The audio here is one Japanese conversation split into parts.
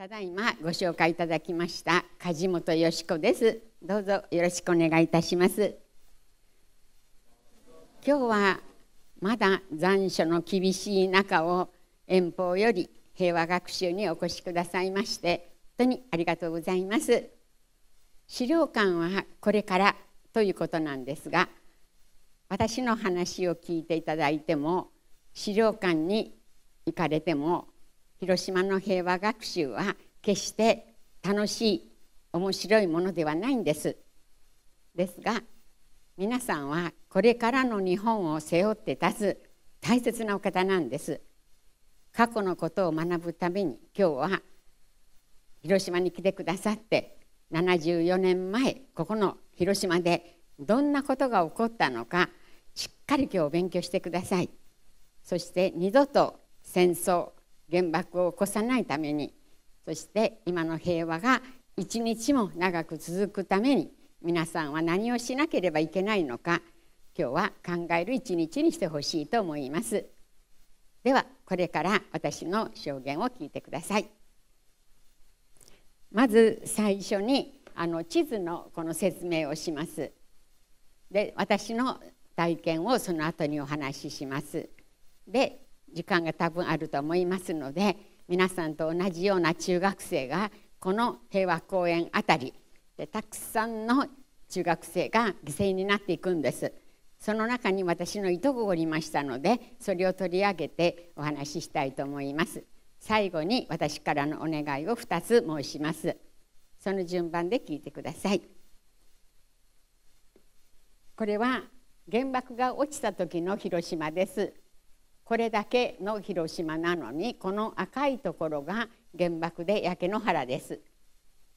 ただいまご紹介いただきました梶本よし子ですどうぞよろしくお願いいたします今日はまだ残暑の厳しい中を遠方より平和学習にお越しくださいまして本当にありがとうございます資料館はこれからということなんですが私の話を聞いていただいても資料館に行かれても広島の平和学習は決して楽しい面白いものではないんですですが皆さんはこれからの日本を背負って立つ大切なお方なんです過去のことを学ぶために今日は広島に来てくださって74年前ここの広島でどんなことが起こったのかしっかり今日勉強してくださいそして二度と戦争原爆を起こさないためにそして今の平和が一日も長く続くために皆さんは何をしなければいけないのか今日は考える一日にしてほしいと思いますではこれから私の証言を聞いてくださいまず最初にあの地図のこの説明をしますで私の体験をその後にお話ししますで時間が多分あると思いますので皆さんと同じような中学生がこの平和公園あたりでたくさんの中学生が犠牲になっていくんですその中に私のいとこがおりましたのでそれを取り上げてお話ししたいと思います最後に私からのお願いを2つ申しますその順番で聞いてくださいこれは原爆が落ちた時の広島ですこれだけの広島なのにこの赤いところが原爆で焼け野原です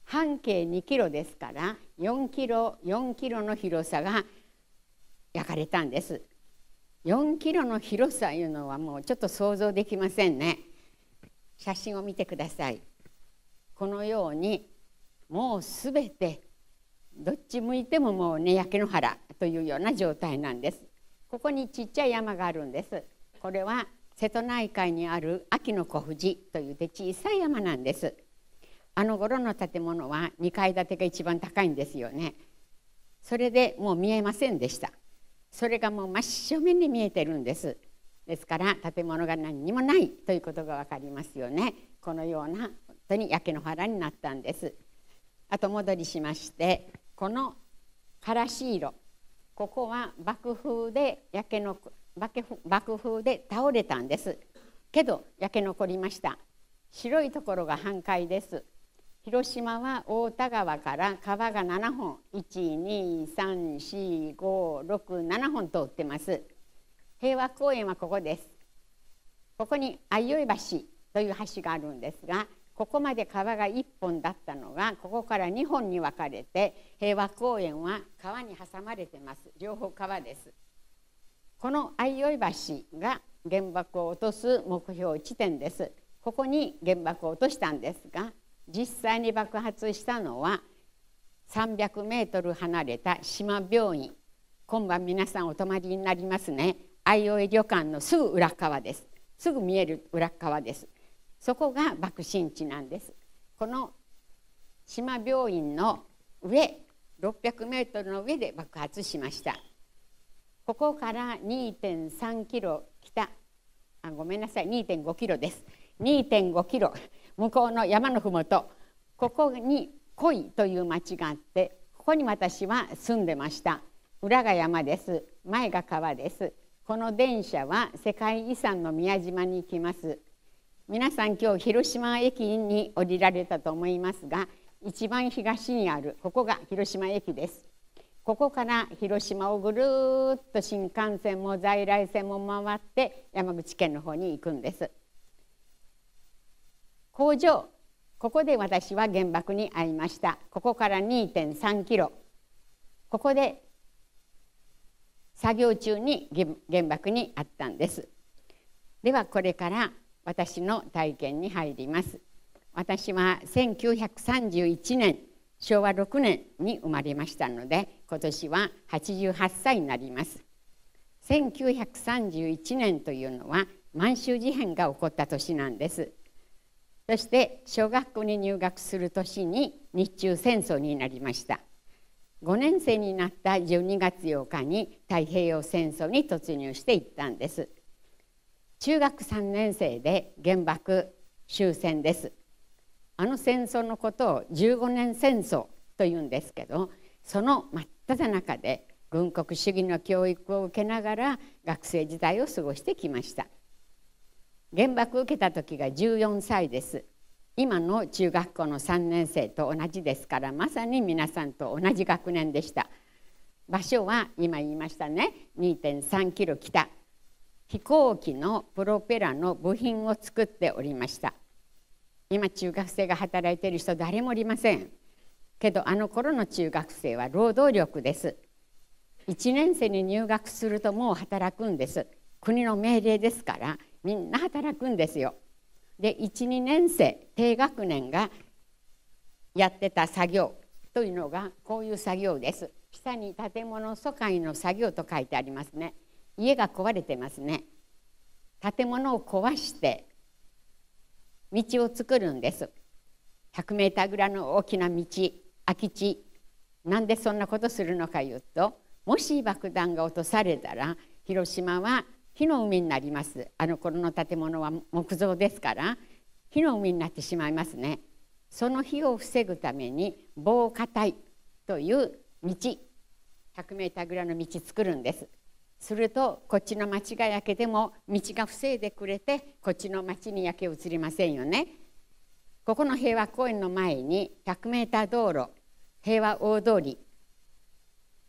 半径2キロですから4キロ4キロの広さが焼かれたんです4キロの広さいうのはもうちょっと想像できませんね写真を見てくださいこのようにもうすべてどっち向いてももうね焼け野原というような状態なんですここにちっちゃい山があるんですこれは瀬戸内海にある秋の小士というで小さい山なんですあの頃の建物は2階建てが一番高いんですよねそれでもう見えませんでしたそれがもう真正面に見えてるんですですから建物が何にもないということが分かりますよねこのような本当に焼け野原になったんです後戻りしましてこのからし色ここは爆風で焼け野爆風で倒れたんですけど焼け残りました白いところが半壊です広島は太田川から川が7本1234567本通ってます平和公園はここですここに相生橋という橋があるんですがここまで川が1本だったのがここから2本に分かれて平和公園は川に挟まれてます両方川ですこの相生橋が原爆を落とす目標地点ですここに原爆を落としたんですが実際に爆発したのは300メートル離れた島病院今晩皆さんお泊まりになりますね相生旅館のすぐ裏側ですすぐ見える裏側ですそこが爆心地なんですこの島病院の上600メートルの上で爆発しましたここから2.3キロ北あごめんなさい2.5キロです2.5キロ向こうの山のふもとここに恋という町があってここに私は住んでました裏が山です前が川ですこの電車は世界遺産の宮島に行きます皆さん今日広島駅に降りられたと思いますが一番東にあるここが広島駅ですここから広島をぐるっと新幹線も在来線も回って山口県の方に行くんです工場ここで私は原爆に会いましたここから2.3キロここで作業中に原爆にあったんですではこれから私の体験に入ります私は1931年昭和6年に生まれましたので今年は88歳になります1931年というのは満州事変が起こった年なんですそして小学校に入学する年に日中戦争になりました5年生になった12月8日に太平洋戦争に突入していったんです中学3年生で原爆終戦ですあの戦争のことを15年戦争というんですけどその真っ只中で軍国主義の教育を受けながら学生時代を過ごしてきました原爆受けた時が14歳です今の中学校の3年生と同じですからまさに皆さんと同じ学年でした場所は今言いましたね2.3キロ北飛行機のプロペラの部品を作っておりました今中学生が働いている人誰もおりませんけどあの頃の中学生は労働力です1年生に入学するともう働くんです国の命令ですからみんな働くんですよで12年生低学年がやってた作業というのがこういう作業です下に建物疎開の作業と書いてありますね家が壊れてますね建物を壊して道を作るんです100メーターぐらいの大きな道空き地なんでそんなことするのか言うともし爆弾が落とされたら広島は火の海になりますあの頃の建物は木造ですから火の海になってしまいますねその火を防ぐために防火帯という道100メーターぐらいの道作るんですするとこっちの町が焼けても道が防いでくれてこっちの町に焼け移りませんよねここの平和公園の前に100メーター道路平和大通り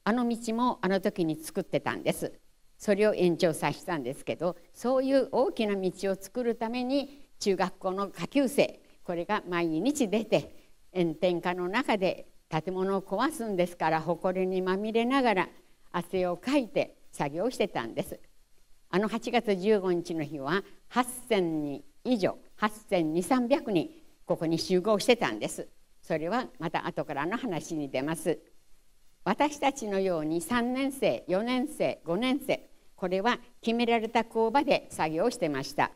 あの道もあの時に作ってたんですそれを延長させたんですけどそういう大きな道を作るために中学校の下級生これが毎日出て炎天下の中で建物を壊すんですから埃にまみれながら汗をかいて作業をしてたんですあの8月15日の日は8,000人以上8,200300人ここに集合してたんですそれはまた後からの話に出ます私たちのように3年生4年生5年生これは決められた工場で作業をしてました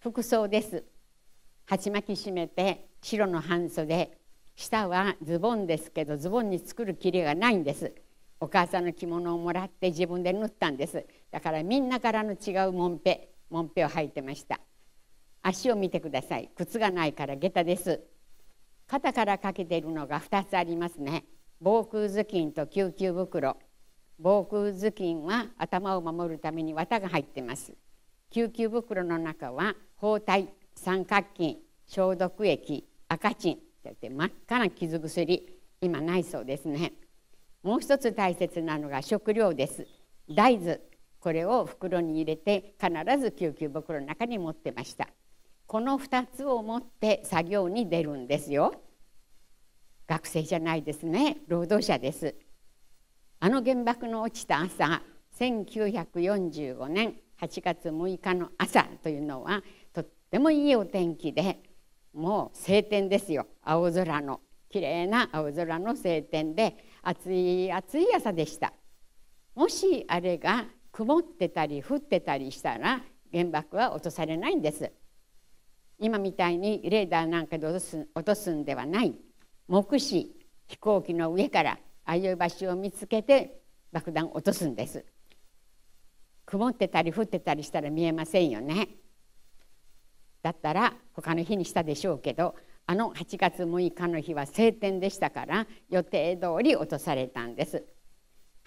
服装です鉢巻き締めて白の半袖下はズボンですけどズボンに作るきれがないんですお母さんの着物をもらって自分で縫ったんですだからみんなからの違うもんぺもんぺを履いてました足を見てください靴がないから下駄です肩からかけているのが2つありますね防空頭巾と救急袋防空頭巾は頭を守るために綿が入ってます救急袋の中は包帯三角巾消毒液赤チンって言って真っ赤な傷薬今ないそうですねもう一つ大切なのが食料です大豆これを袋に入れて必ず救急袋の中に持ってましたこの2つを持って作業に出るんですよ学生じゃないですね労働者ですあの原爆の落ちた朝1945年8月6日の朝というのはとってもいいお天気でもう晴天ですよ青空の綺麗な青空の晴天で暑い暑い朝でしたもしあれが曇ってたり降ってたりしたら原爆は落とされないんです今みたいにレーダーなんかで落とす落とすんではない目視飛行機の上からああいう場所を見つけて爆弾落とすんです曇ってたり降ってたりしたら見えませんよねだったら他の日にしたでしょうけどあの8月6日の日は晴天でしたから予定通り落とされたんです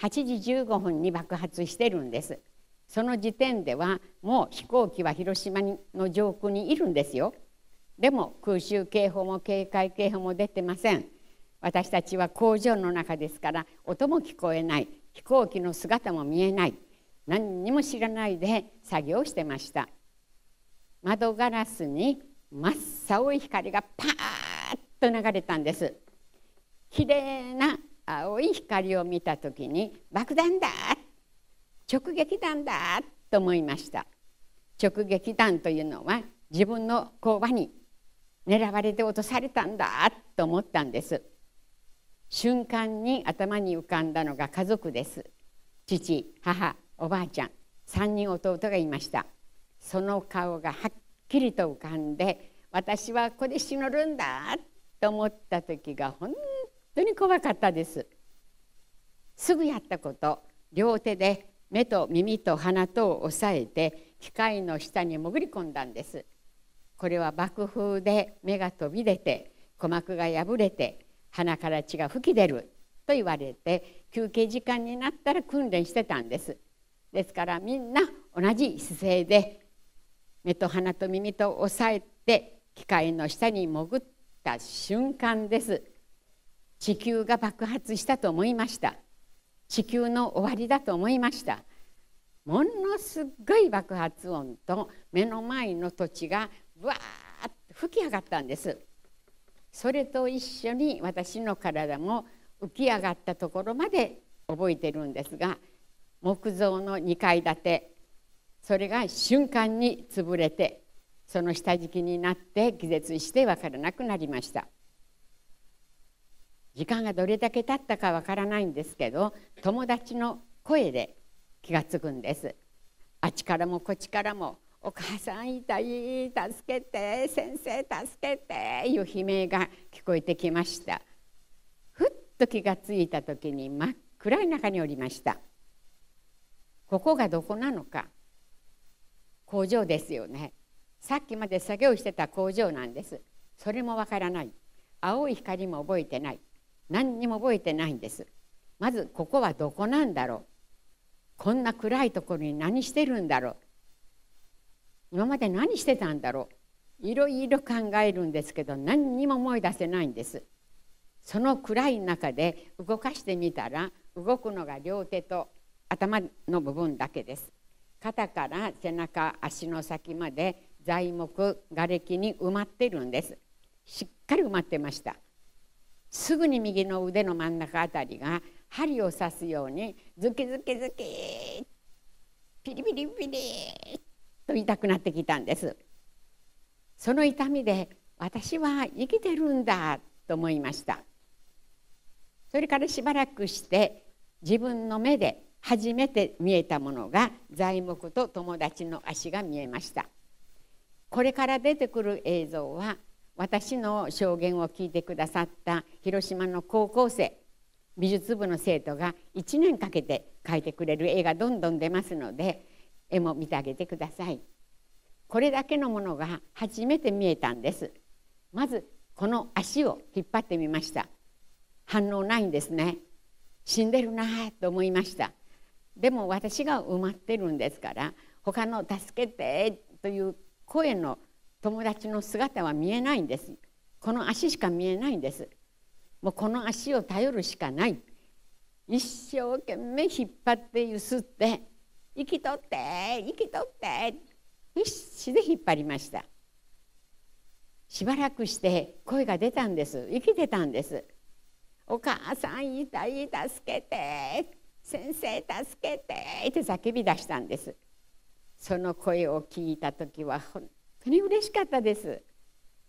8時15分に爆発してるんですその時点ではもう飛行機は広島の上空にいるんですよでも空襲警報も警戒警報も出てません私たちは工場の中ですから音も聞こえない飛行機の姿も見えない何にも知らないで作業してました窓ガラスに真っ青い光がパーッと流れたんです綺麗な青い光を見た時に爆弾だ直撃弾だと思いました直撃弾というのは自分の工場に狙われて落とされたんだと思ったんです瞬間に頭に浮かんだのが家族です父母おばあちゃん3人弟がいましたその顔がはっきりと浮かんで私はここで死ぬるんだと思った時が本当に怖かったですすぐやったこと両手で目と耳と鼻とを押さえて機械の下に潜り込んだんですこれは爆風で目が飛び出て鼓膜が破れて鼻から血が吹き出ると言われて休憩時間になったら訓練してたんですですからみんな同じ姿勢で目と鼻と耳と押さえて機械の下に潜った瞬間です地球が爆発したと思いました地球の終わりだと思いましたものすごい爆発音と目の前の土地がぶわーっと吹き上がったんですそれと一緒に私の体も浮き上がったところまで覚えてるんですが木造の2階建てそれが瞬間に潰れてその下敷きになって気絶して分からなくなりました時間がどれだけ経ったか分からないんですけど友達の声で気がつくんですあっちからもこっちからも「お母さん痛い助けて先生助けて」いう悲鳴が聞こえてきましたふっと気がついた時に真っ暗い中におりましたここがどこなのか工場ですよねさっきまで作業してた工場なんですそれもわからない青い光も覚えてない何にも覚えてないんですまずここはどこなんだろうこんな暗いところに何してるんだろう今まで何してたんだろういろいろ考えるんですけど何にも思い出せないんですその暗い中で動かしてみたら動くのが両手と頭の部分だけです肩から背中足の先まで材木瓦礫に埋まってるんですしっかり埋まってましたすぐに右の腕の真ん中あたりが針を刺すようにズキズキズキピリピリピリと痛くなってきたんですその痛みで私は生きてるんだと思いましたそれからしばらくして自分の目で初めて見えたものが材木と友達の足が見えましたこれから出てくる映像は私の証言を聞いてくださった広島の高校生美術部の生徒が1年かけて描いてくれる絵がどんどん出ますので絵も見てあげてくださいこれだけのものが初めて見えたんですまずこの足を引っ張ってみました反応ないんですね死んでるなと思いましたでも私が埋まってるんですから他の「助けて」という声の友達の姿は見えないんですこの足しか見えないんですもうこの足を頼るしかない一生懸命引っ張って揺すって「生きとって生きとって」必死で引っ張りましたしばらくして声が出たんです生きてたんです「お母さん痛い助けて」先生助けて!」って叫び出したんですその声を聞いた時は本当に嬉しかったです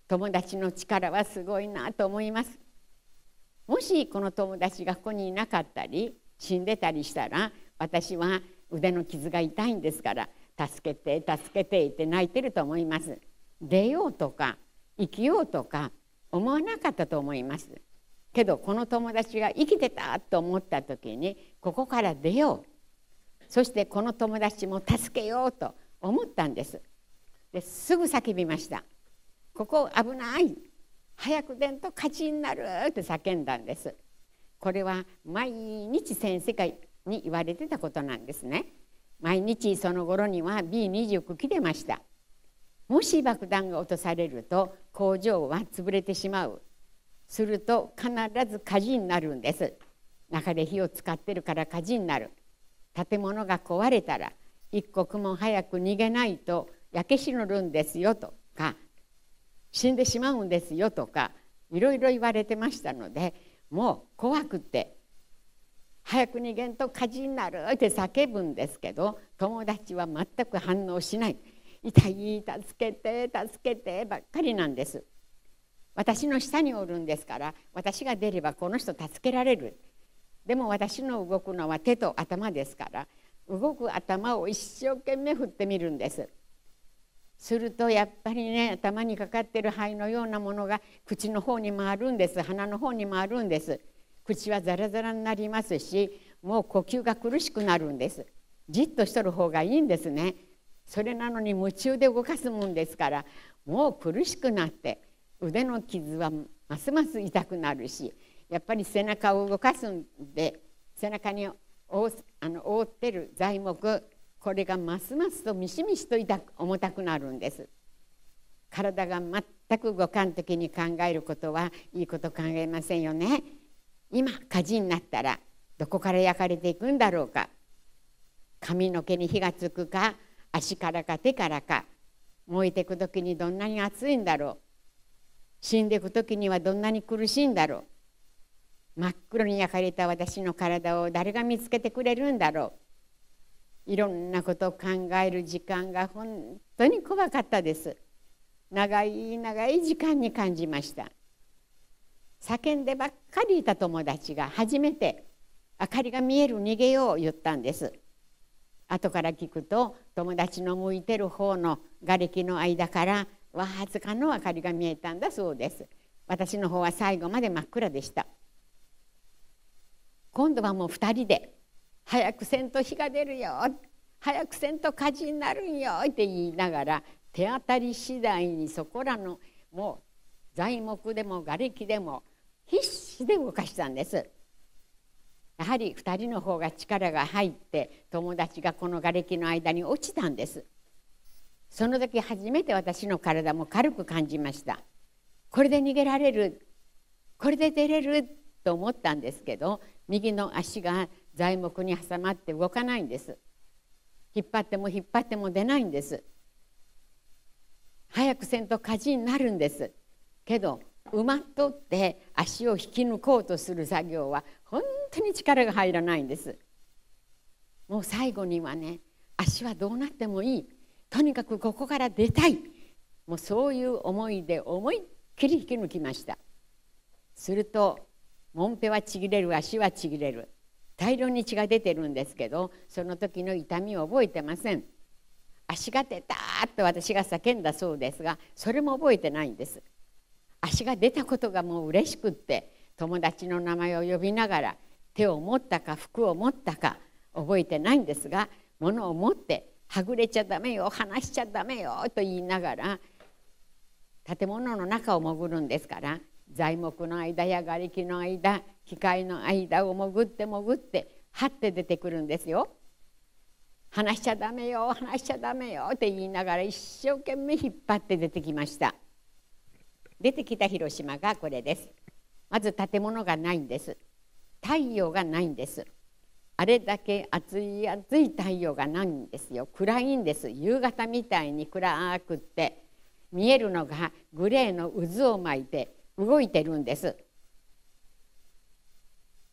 友達の力はすごいなと思いますもしこの友達がここにいなかったり死んでたりしたら私は腕の傷が痛いんですから助けて助けてって泣いてると思います出ようとか生きようとか思わなかったと思いますけどこの友達が生きてたと思った時にここから出ようそしてこの友達も助けようと思ったんですですぐ叫びました「ここ危ない早く出んと勝ちになる!」って叫んだんですこれは毎日先生がに言われてたことなんですね毎日その頃には B29 期でましたもし爆弾が落とされると工場は潰れてしまうすると必ず火事になるんです中で火を使ってるから火事になる建物が壊れたら一刻も早く逃げないと焼け死ぬるんですよとか死んでしまうんですよとかいろいろ言われてましたのでもう怖くて早く逃げんと火事になるって叫ぶんですけど友達は全く反応しない痛い助けて助けてばっかりなんです私の下におるんですから私が出ればこの人助けられるでも私の動くのは手と頭ですから動く頭を一生懸命振ってみるんですするとやっぱりね頭にかかってる灰のようなものが口の方に回るんです鼻の方に回るんです口はザラザラになりますしもう呼吸が苦しくなるんですじっとしとる方がいいんですねそれなのに夢中で動かすもんですからもう苦しくなって腕の傷はますます痛くなるしやっぱり背中を動かすんで背中に覆あの覆ってる材木これがますますとミシミシと重たくなるんです体が全く五感的に考えることはいいこと考えませんよね今火事になったらどこから焼かれていくんだろうか髪の毛に火がつくか足からか手からか燃えていく時にどんなに暑いんだろう死んでいく時にはどんなに苦しいんだろう真っ黒に焼かれた私の体を誰が見つけてくれるんだろういろんなことを考える時間が本当に怖かったです長い長い時間に感じました叫んでばっかりいた友達が初めて「明かりが見える逃げよう」言ったんです後から聞くと友達の向いてる方の瓦礫の間からわずかの明かりが見えたんだそうです私の方は最後まで真っ暗でした今度はもう2人で「早くせんと火が出るよ早くせんと火事になるんよ」って言いながら手当たり次第にそこらのもう材木でも瓦礫でも必死で動かしたんです。やはり2人の方が力が入って友達がこの瓦礫の間に落ちたんですその時初めて私の体も軽く感じましたこれで逃げられるこれで出れると思ったんですけど右の足が材木に挟まって動かないんです引っ張っても引っ張っても出ないんです早くせんと火事になるんですけど馬っとって足を引き抜こうとする作業は本当に力が入らないんですもう最後にはね足はどうなってもいいとにかくここから出たいもうそういう思いで思いっきり引き抜きましたするともんぺはちぎれる足はちぎれる大量に血が出てるんですけどその時の痛みを覚えてません足が出たと私が叫んだそうですがそれも覚えてないんです足が出たことがもう嬉しくって友達の名前を呼びながら手を持ったか服を持ったか覚えてないんですが物を持ってはぐれちゃダメよ離しちゃダメよと言いながら建物の中を潜るんですから材木の間や瓦礫の間機械の間を潜って潜って張って出てくるんですよ。話しちゃダメよ話しちゃダメよって言いながら一生懸命引っ張って出てきました出てきた広島がこれですまず建物がないんです太陽がないんですあれだけ暑い暑い太陽がないんですよ暗いんです夕方みたいに暗くって見えるのがグレーの渦を巻いて動いてるんです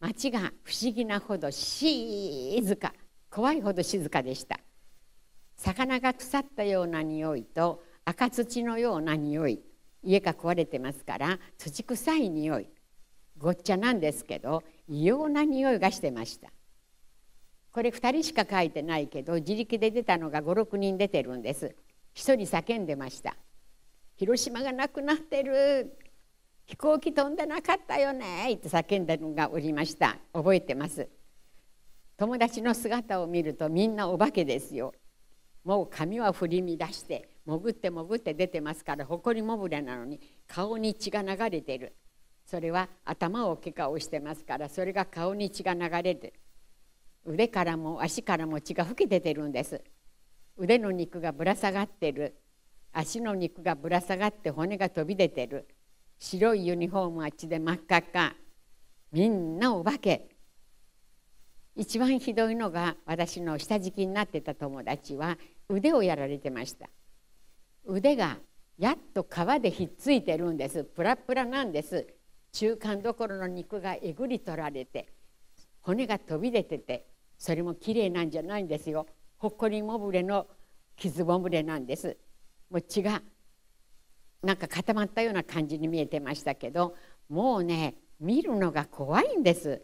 街が不思議なほど静か怖いほど静かでした魚が腐ったような匂いと赤土のような匂い家が壊れてますから土臭い匂いごっちゃなんですけど異様な匂いがしてましたこれ2人しか書いてないけど自力で出たのが56人出てるんです1人叫んでました「広島がなくなってる飛行機飛んでなかったよね」って叫んだのがおりました覚えてます友達の姿を見るとみんなお化けですよもう髪は振り乱して潜って潜って出てますからほこりもぶれなのに顔に血が流れてるそれは頭を怪我をしてますからそれが顔に血が流れてる腕からも足からも血が吹き出てるんです腕の肉がぶら下がってる足の肉がぶら下がって骨が飛び出てる白いユニフォームあっちで真っ赤っかみんなお化け一番ひどいのが私の下敷きになってた友達は腕をやられてました腕がやっと皮でひっついてるんですプラプラなんです中間どころの肉がえぐり取られて骨が飛び出ててそれも綺麗なんじゃないんですよほっこりもぶれの傷もぶれなんですもう血がなんか固まったような感じに見えてましたけどもうね見るのが怖いんです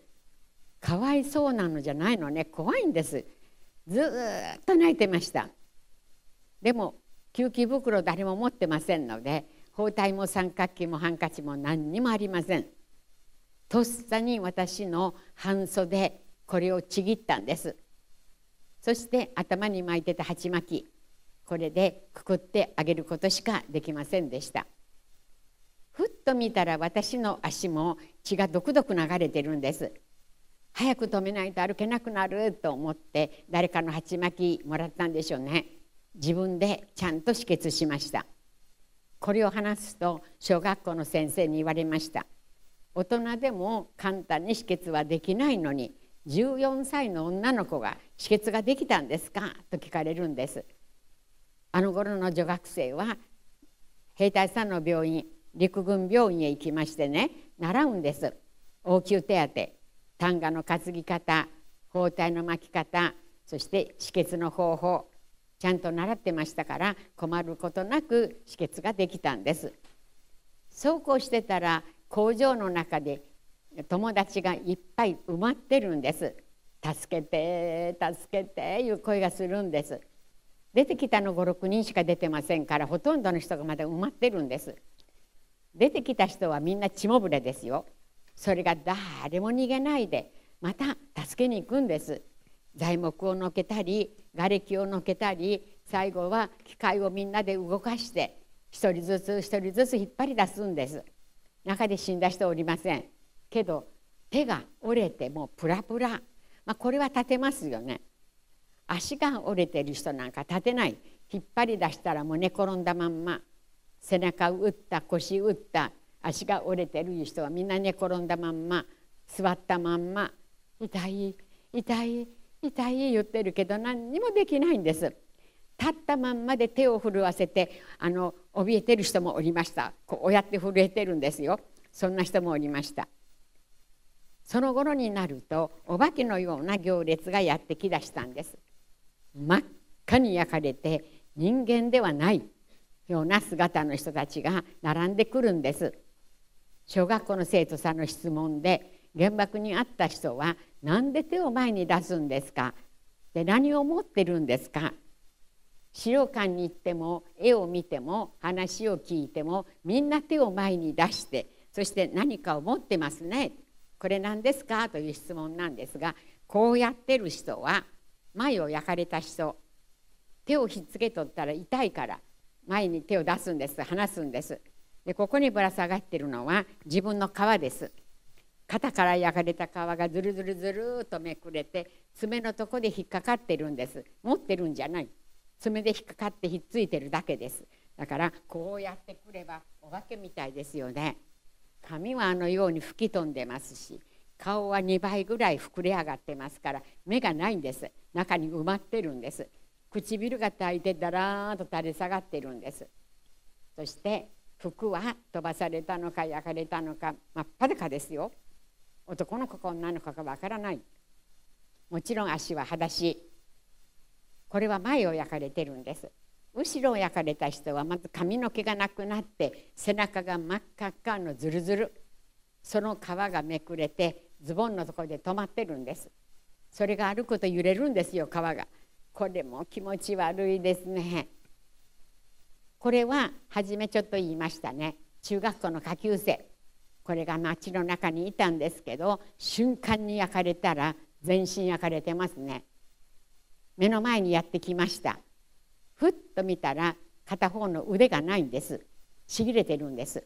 かわいそうなのじゃないのね怖いんですずっと泣いてましたでも救急袋誰も持ってませんので包帯も三角巾もハンカチも何にもありませんとっさに私の半袖これをちぎったんですそして頭に巻いてた鉢巻きこれでくくってあげることしかできませんでしたふっと見たら私の足も血がドクドク流れてるんです早く止めないと歩けなくなると思って誰かの鉢巻きもらったんでしょうね自分でちゃんと止血しましたこれを話すと小学校の先生に言われました大人でも簡単に止血はできないのに14歳の女の子が止血ができたんですかと聞かれるんですあの頃の女学生は兵隊さんの病院陸軍病院へ行きましてね習うんです応急手当単価の担ぎ方包帯の巻き方そして止血の方法ちゃんと習ってましたから困ることなく止血ができたんですそうこうしてたら工場の中で友達がいっぱい埋まってるんです助けて助けていう声がするんです出てきたの56人しか出てませんからほとんどの人がまだ埋まってるんです出てきた人はみんな血もぶれですよそれが誰も逃げないでまた助けに行くんです材木をのけたり瓦礫をのけたり最後は機械をみんなで動かして一人ずつ一人ずつ引っ張り出すんです中で死んだ人おりませんけど手が折れてもうプラプラ、まあ、これは立てますよね足が折れてる人なんか立てない引っ張り出したらもう寝転んだまんま背中を打った腰打った足が折れてる人はみんな寝転んだまんま座ったまんま痛い痛い痛い言ってるけど何にもできないんです立ったまんまで手を震わせてあの怯えてる人もおりましたこうやって震えてるんですよそんな人もおりましたその頃になるとお化けのような行列がやってきだしたんです真っ赤に焼かれて人間ではないような姿の人たちが並んでくるんです小学校の生徒さんの質問で原爆にあった人は何で手を前に出すんですかで何を持ってるんですか資料館に行っても絵を見ても話を聞いてもみんな手を前に出してそして何かを持ってますねこれ何ですかという質問なんですがこうやってる人は前を焼かれた人手をひっつけとったら痛いから前に手を出すんです離すんですでここにぶら下がってるのは自分の皮です肩から焼かれた皮がずるずるずるとめくれて爪のとこで引っかかってるんです持ってるんじゃない爪で引っかかってひっついてるだけですだからこうやってくればお化けみたいですよね髪はあのように吹き飛んでますし顔は2倍ぐらい膨れ上がってますから目がないんです中に埋まってるんです唇が炊いてだらーんと垂れ下がってるんですそして服は飛ばされたのか焼かれたのか真っ裸ですよ男の子か女の子かわからないもちろん足は裸足これは前を焼かれてるんです後ろを焼かれた人はまず髪の毛がなくなって背中が真っ赤っかのズルズルその皮がめくれてズボンのところで止まってるんですそれが歩くと揺れるんですよ皮がこれも気持ち悪いですねこれは初めちょっと言いましたね中学校の下級生これが街の中にいたんですけど瞬間に焼かれたら全身焼かれてますね目の前にやってきましたふっと見たら片方の腕がないんですちぎれてるんです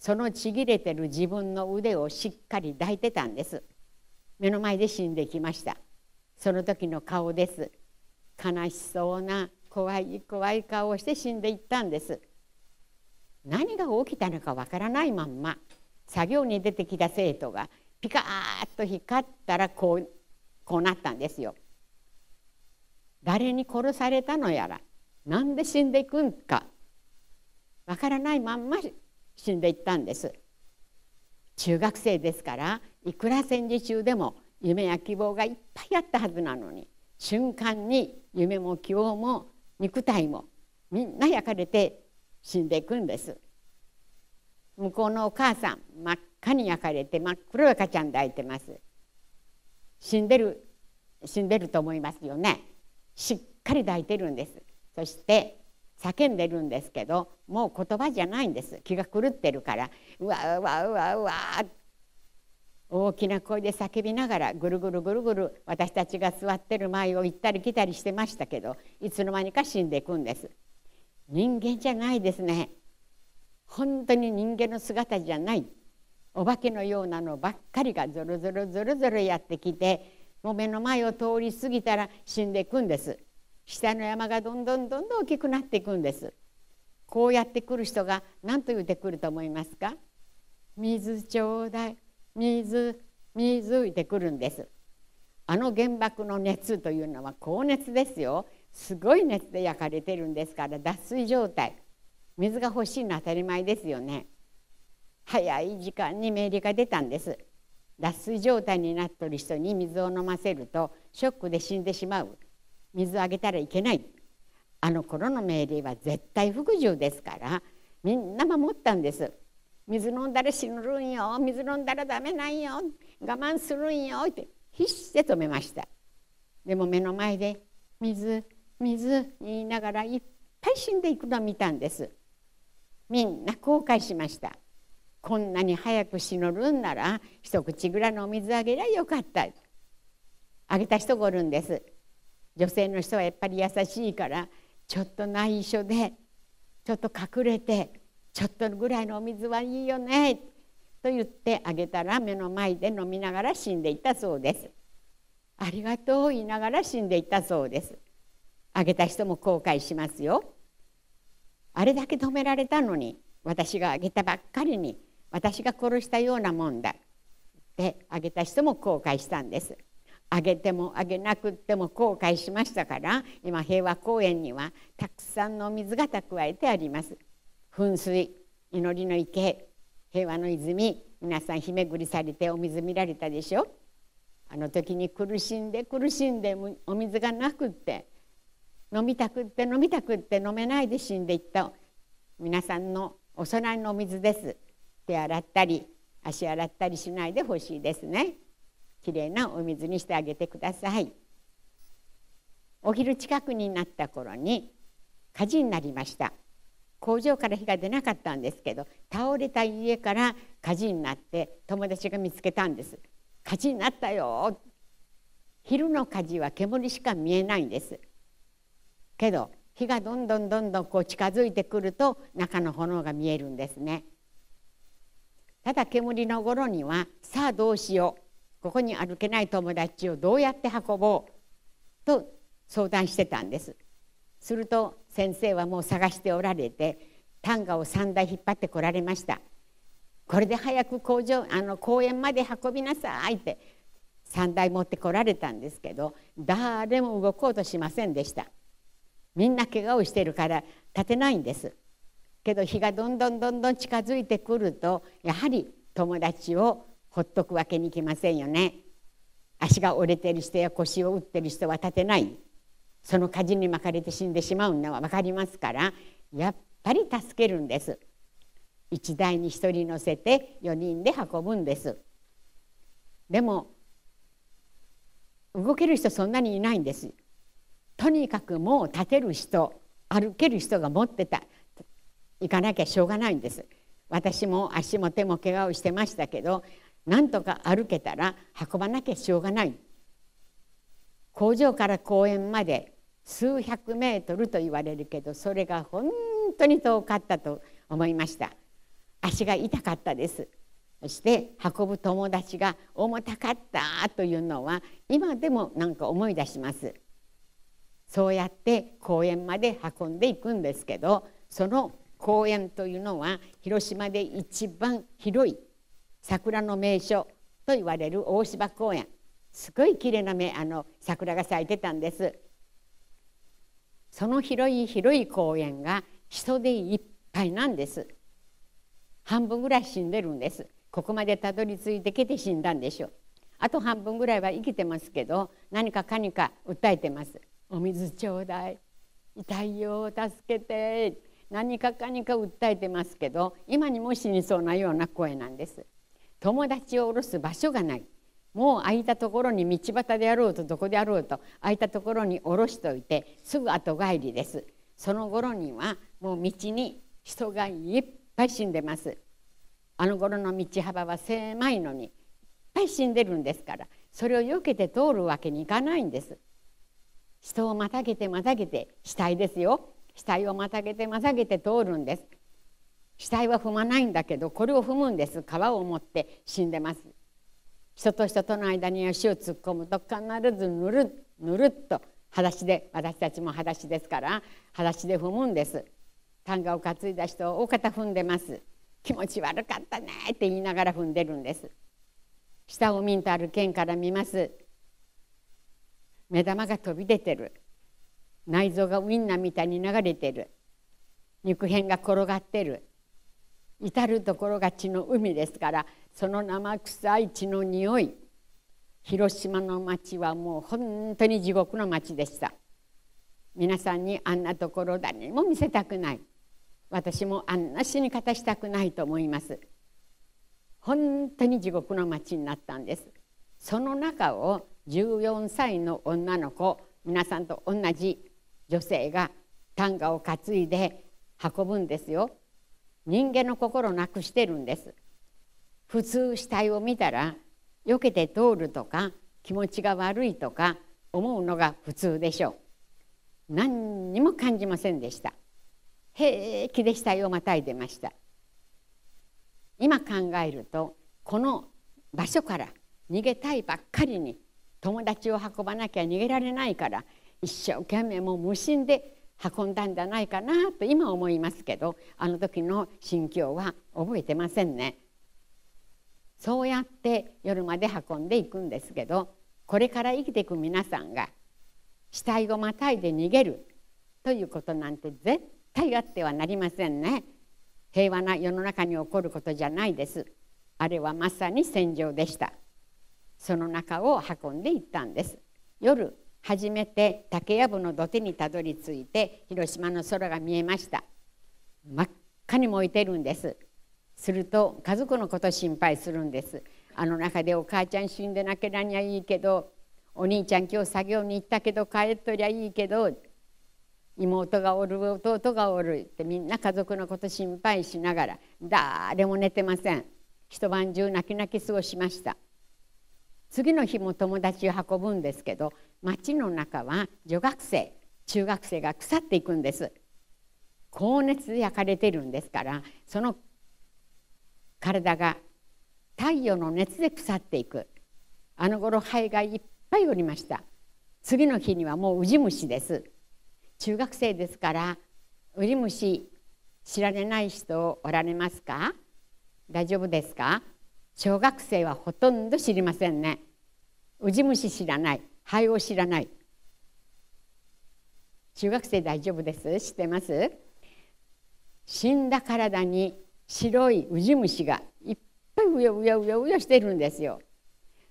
そのちぎれてる自分の腕をしっかり抱いてたんです目の前で死んできましたその時の顔です悲しそうな怖い怖い顔をして死んでいったんです何が起きたのかわからないまんま作業に出てきた生徒がピカーッと光ったらこうこうなったんですよ。誰に殺されたのやらなんで死んでいくんかわからないまんま死んでいったんです中学生ですからいくら戦時中でも夢や希望がいっぱいあったはずなのに瞬間に夢も希望も肉体もみんな焼かれて死んでいくんです向こうのお母さん真っ赤に焼かれて真っ黒い赤ちゃん抱いてます死んでる死んでると思いますよねしっかり抱いてるんですそして叫んでるんですけどもう言葉じゃないんです気が狂ってるからうわうわうわうわ大きな声で叫びながらぐるぐるぐるぐる私たちが座ってる前を行ったり来たりしてましたけどいつの間にか死んでいくんです人間じゃないですね本当に人間の姿じゃないお化けのようなのばっかりがぞろぞろぞろぞろやってきてもう目の前を通り過ぎたら死んでいくんです下の山がどんどんどんどん大きくなっていくんですこうやって来る人が何と言ってくると思いますか水ちょうだい水水言ってくるんですあの原爆の熱というのは高熱ですよすごい熱で焼かれてるんですから脱水状態水が欲しいの当たり前ですよね早い時間に命令が出たんです脱水状態になってる人に水を飲ませるとショックで死んでしまう水をあげたらいけないあの頃の命令は絶対服従ですからみんな守ったんです水飲んだら死ぬんよ水飲んだらダメなんよ我慢するんよって必死で止めましたでも目の前で水水言いながらいっぱい死んでいくのを見たんですみんな後悔しましたこんなに早く死ぬるんなら一口ぐらいのお水あげりゃよかったあげた人がおるんです女性の人はやっぱり優しいからちょっと内緒でちょっと隠れてちょっとぐらいのお水はいいよねと言ってあげたら目の前で飲みながら死んでいたそうです。ありがとう言いながら死んでいたそうです。あげた人も後悔しますよ。あれだけ止められたのに私があげたばっかりに私が殺したようなもんだってあげた人も後悔したんです。あげてもあげなくても後悔しましたから今平和公園にはたくさんの水が蓄えてあります噴水祈りの池平和の泉皆さん日めぐりされてお水見られたでしょあの時に苦しんで苦しんでお水がなくって飲みたくって飲みたくって飲めないで死んでいった皆さんのお供えのお水です手洗ったり足洗ったりしないでほしいですね。きれいなお水にしてあげてくださいお昼近くになった頃に火事になりました工場から火が出なかったんですけど倒れた家から火事になって友達が見つけたんです火事になったよ昼の火事は煙しか見えないんですけど火がどんどんどんどんこう近づいてくると中の炎が見えるんですねただ煙の頃にはさあどうしようここに歩けない友達をどうやって運ぼうと相談してたんですすると先生はもう探しておられて単価を3台引っ張ってこられましたこれで早く工場あの公園まで運びなさいって3台持ってこられたんですけど誰も動こうとしませんでしたみんな怪我をしてるから立てないんですけど日がどんどんどんどん近づいてくるとやはり友達をほっとくわけにいきませんよね足が折れてる人や腰を打ってる人は立てないその火事に巻かれて死んでしまうのは分かりますからやっぱり助けるんです1台に1人乗せて4人で運ぶんですでも動ける人そんなにいないんですとにかくもう立てる人歩ける人が持ってた行かなきゃしょうがないんです私も足も手も怪我をしてましたけどなんとか歩けたら運ばなきゃしょうがない工場から公園まで数百メートルと言われるけどそれが本当に遠かったと思いました足が痛かったですそして運ぶ友達が重たかったというのは今でもなんか思い出しますそうやって公園まで運んでいくんですけどその公園というのは広島で一番広い桜の名所と言われる大芝公園すごい綺麗な目あの桜が咲いてたんですその広い広い公園が人でいっぱいなんです半分ぐらい死んでるんですここまでたどり着いてきて死んだんでしょうあと半分ぐらいは生きてますけど何かかにか訴えてますお水ちょうだい痛いよ助けて何かかにか訴えてますけど今にも死にそうなような声なんです友達を下ろす場所がないもう空いたところに道端であろうとどこであろうと空いたところに下ろしておいてすぐ後帰りですその頃にはもう道に人がいっぱい死んでますあの頃の道幅は狭いのにいっぱい死んでるんですからそれを避けて通るわけにいかないんです人をまたげてまたげて死体ですよ死体をまたげてまたげて通るんです死体は踏まないんだけどこれを踏むんです皮を持って死んでます人と人との間に足を突っ込むと必ずぬるぬるっと裸足で私たちも裸足ですから裸足で踏むんです単価を担いだ人を大方踏んでます気持ち悪かったねって言いながら踏んでるんです下を見んとある剣から見ます目玉が飛び出てる内臓がウインナーみたいに流れてる肉片が転がってる至る所が血の海ですからその生臭い血の匂い広島の町はもう本当に地獄の町でした皆さんにあんなところ誰にも見せたくない私もあんな死に方したくないと思います本当に地獄の町になったんですその中を14歳の女の子皆さんと同じ女性が短歌を担いで運ぶんですよ人間の心をなくしてるんです普通死体を見たら避けて通るとか気持ちが悪いとか思うのが普通でしょう何にも感じませんでした平気で死体をまたいでました今考えるとこの場所から逃げたいばっかりに友達を運ばなきゃ逃げられないから一生懸命もう無心で運んだんじゃないかなと今思いますけどあの時の心境は覚えてませんね。そうやって夜まで運んでいくんですけどこれから生きていく皆さんが死体をまたいで逃げるということなんて絶対あってはなりませんね。平和な世の中に起こることじゃないです。あれはまさに戦場でした。その中を運んでいったんです。夜初めて竹やぶの土手にたどり着いて広島の空が見えました真っ赤に燃えてるんですすると家族のこと心配するんですあの中でお母ちゃん死んでなけりゃいいけどお兄ちゃん今日作業に行ったけど帰っとりゃいいけど妹がおる弟がおるってみんな家族のこと心配しながら誰も寝てません一晩中泣き泣き過ごしました次の日も友達を運ぶんですけど町の中は女学生中学生が腐っていくんです高熱で焼かれてるんですからその体が太陽の熱で腐っていくあの頃肺がいっぱいおりました次の日にはもうウジ虫です中学生ですからウジ虫知られない人おられますか大丈夫ですか小学生はほとんど知りませんねウジ虫知らない肺を知らない中学生大丈夫です知ってます死んだ体に白いウジ虫がいっぱいうようようようよしてるんですよ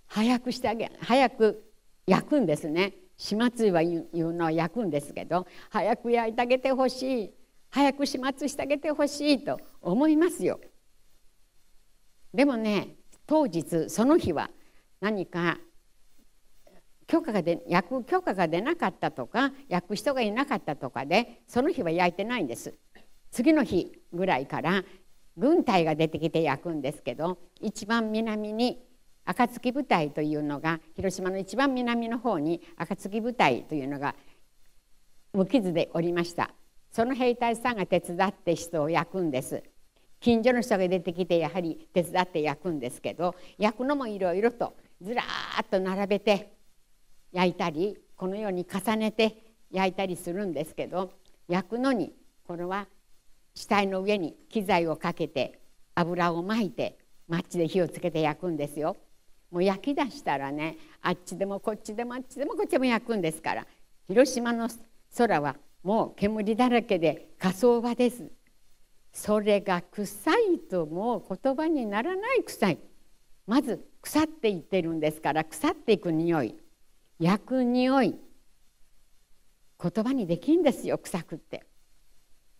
早くしてあげ早く焼くんですね始末は言うのは焼くんですけど早く焼いてあげてほしい早く始末してあげてほしいと思いますよでもね当日その日は何か許可がで焼く許可が出なかったとか焼く人がいなかったとかでその日は焼いてないんです次の日ぐらいから軍隊が出てきて焼くんですけど一番南に暁部隊というのが広島の一番南の方に暁部隊というのが無傷でおりましたその兵隊さんが手伝って人を焼くんです近所の人が出てきてやはり手伝って焼くんですけど焼くのもいろいろとずらーっと並べて焼いたりこのように重ねて焼いたりするんですけど焼くのにこれは死体の上に機材をかけて油をまいてマッチで火をつけて焼くんですよ。もう焼き出したらねあっちでもこっちでもあっちでもこっちでも焼くんですから広島の空はもう煙だらけで火葬場ですそれが臭いともう言葉にならない臭いまず腐っていってるんですから腐っていく匂い焼く匂い言葉にできんですよ臭くって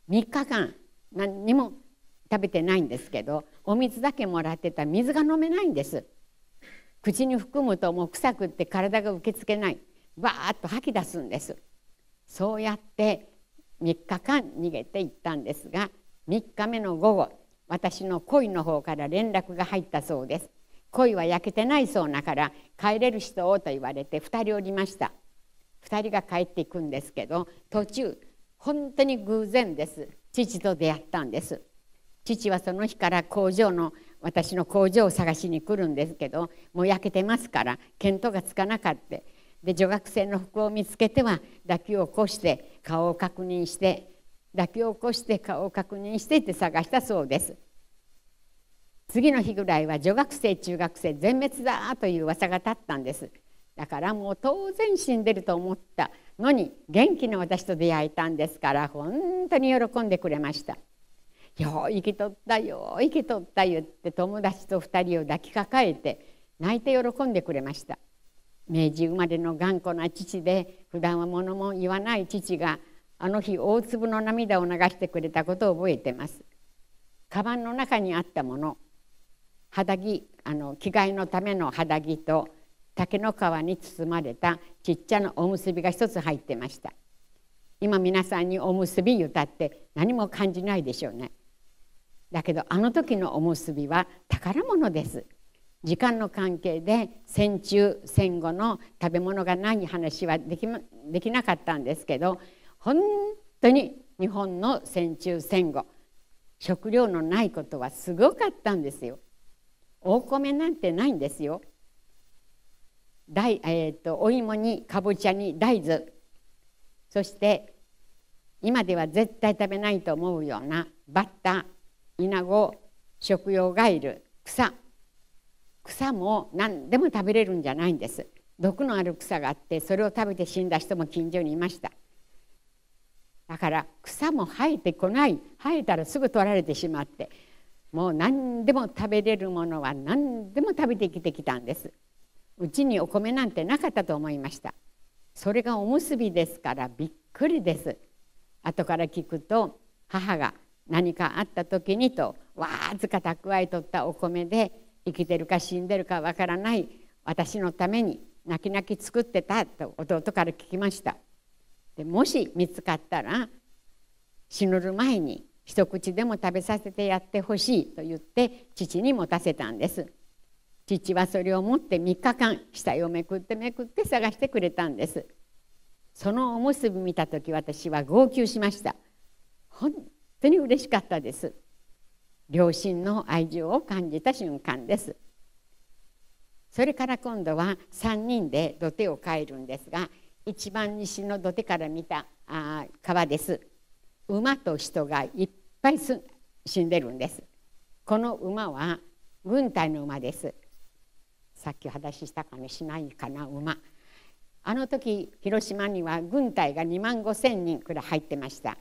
3日間何にも食べてないんですけどお水だけもらってた水が飲めないんです口に含むともう臭くって体が受け付けないわーっと吐き出すんですそうやって3日間逃げていったんですが3日目の午後私の恋の方から連絡が入ったそうです恋は焼けてないそうだから帰れる人をと言われて2人おりました2人が帰っていくんですけど途中本当に偶然です父と出会ったんです父はその日から工場の私の工場を探しに来るんですけどもう焼けてますから見当がつかなかったで女学生の服を見つけては抱き起こして顔を確認して抱き起こして顔を確認してって探したそうです次の日ぐらいは女学生中学生全滅だという噂が立ったんですだからもう当然死んでると思ったのに元気な私と出会えたんですから本当に喜んでくれました「よう生きとったよ生きとった言って友達と2人を抱きかかえて泣いて喜んでくれました明治生まれの頑固な父で普段は物も言わない父があの日大粒の涙を流してくれたことを覚えてますカバンの中にあったもの肌着あの着替えのための肌着と竹の皮に包まれたちっちゃなおむすびが一つ入ってました今皆さんにおむすび言うたって何も感じないでしょうねだけどあの時のおむすびは宝物です時間の関係で戦中戦後の食べ物がない話はでき,、ま、できなかったんですけど本当に日本の戦中戦後食料のないことはすごかったんですよ。お米なんてないんですよ。大えーと、とお芋にかぼちゃに大豆そして今では絶対食べないと思うようなバッタイナゴ食用ガイル草草も何でも食べれるんじゃないんです毒のある草があってそれを食べて死んだ人も近所にいましただから草も生えてこない生えたらすぐ取られてしまってもう何でも食べれるものは何でも食べてきてきたんですうちにお米なんてなかったと思いましたそれがおむすびですからびっくりです後から聞くと母が何かあった時にとわずか蓄えとったお米で生きてるか死んでるかわからない私のために泣き泣き作ってたと弟から聞きましたでもし見つかったら死ぬる前に一口でも食べさせてやってほしいと言って父に持たせたんです父はそれを持って3日間死体をめくってめくって探してくれたんですそのおむすび見た時私は号泣しました本当に嬉しかったです両親の愛情を感じた瞬間ですそれから今度は3人で土手を変えるんですが一番西の土手から見たあ川です馬と人がいっぱい死んでるんですこの馬は軍隊の馬ですさっきお話ししたかねしないかな馬あの時広島には軍隊が2万5千人くらい入ってました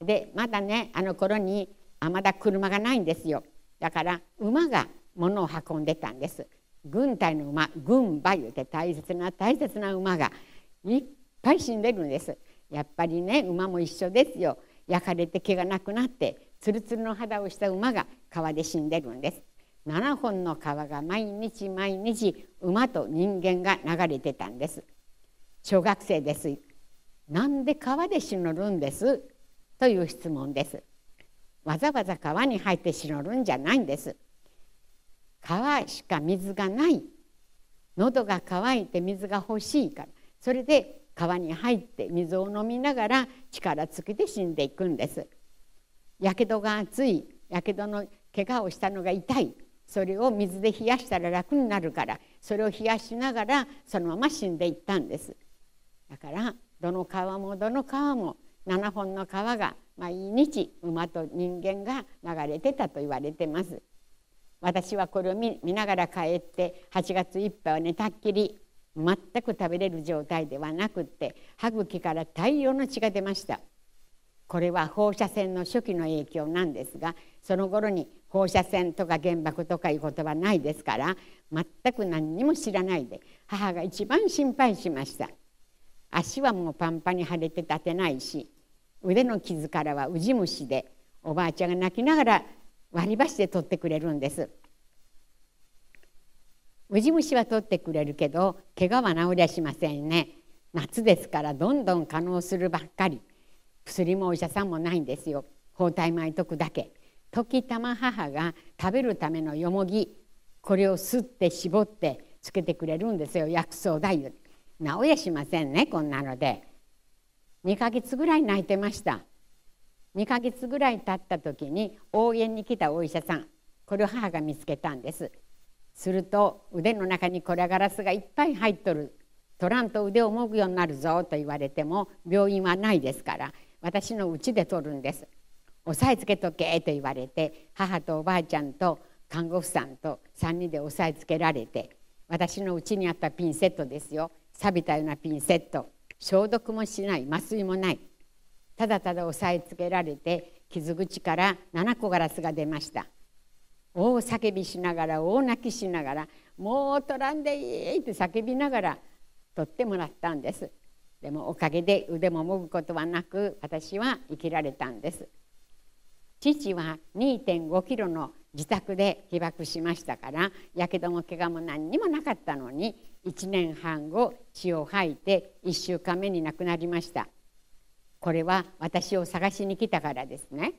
でまだねあの頃にあまだ車がないんですよだから馬が物を運んでたんです軍隊の馬軍馬言うて大切な大切な馬がいっぱい死んでるんですやっぱりね馬も一緒ですよ焼かれて毛がなくなってツルツルの肌をした馬が川で死んでるんです7本の川が毎日毎日馬と人間が流れてたんです小学生ですなんで川でのるんですという質問ですわざわざ川に入ってのるんじゃないんです川しか水がない喉が渇いて水が欲しいからそれで川に入って水を飲みながら力尽きて死んでいくんですやけどが熱いやけどの怪我をしたのが痛いそれを水で冷やしたら楽になるからそれを冷やしながらそのまま死んでいったんですだからどの川もどの川も7本の川が毎日馬と人間が流れてたと言われてます私はこれを見ながら帰って8月いっぱいは寝たっきり全く食べれる状態ではなくって歯茎から大量の血が出ましたこれは放射線の初期の影響なんですがその頃に放射線とか原爆とかいうことはないですから全く何にも知らないで母が一番心配しました足はもうパンパンに腫れて立てないし腕の傷からはウジ虫でおばあちゃんが泣きながら割り箸で取ってくれるんですウジ虫は取ってくれるけど怪我は治りゃしませんね夏ですからどんどん可能するばっかり薬もお医者さんもないんですよ包帯巻いとくだけ時たま母が食べるためのよもぎこれをすって絞ってつけてくれるんですよ薬草だゆ治やしませんねこんなので2ヶ月ぐらい泣いてました2ヶ月ぐらい経った時に応援に来たお医者さんこれを母が見つけたんですすると腕の中にこれガラスがいっぱい入っとる取らんと腕をもぐようになるぞと言われても病院はないですから私の家で取るんです押さえつけとけと言われて母とおばあちゃんと看護婦さんと3人で押さえつけられて私の家にあったピンセットですよ錆びたようなピンセット消毒もしない麻酔もないただただ押さえつけられて傷口から7個ガラスが出ました大叫びしながら大泣きしながら「もう取らんでいい!」って叫びながら取ってもらったんですでもおかげで腕ももぐことはなく私は生きられたんです父は2.5キロの自宅で被爆しましたからやけども怪我も何にもなかったのに1年半後血を吐いて1週間目に亡くなりましたこれは私を探しに来たからですね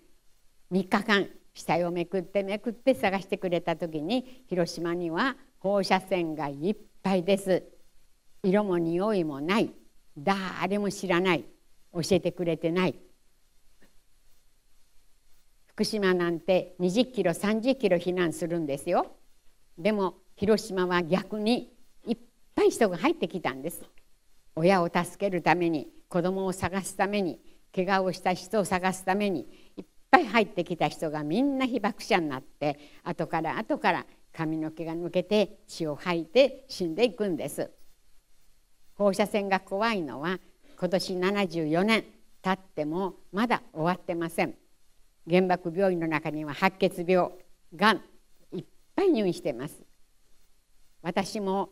3日間死体をめくってめくって探してくれた時に広島には放射線がいっぱいです色も匂いもない誰も知らない教えてくれてない福島なんて20キロ30キロ避難するんですよでも広島は逆にいっぱい人が入ってきたんです親を助けるために子供を探すために怪我をした人を探すためにぱい入ってきた人がみんな被爆者になって後から後から髪の毛が抜けて血を吐いて死んでいくんです放射線が怖いのは今年74年経ってもまだ終わってません原爆病院の中には白血病がんいっぱい入院してます私も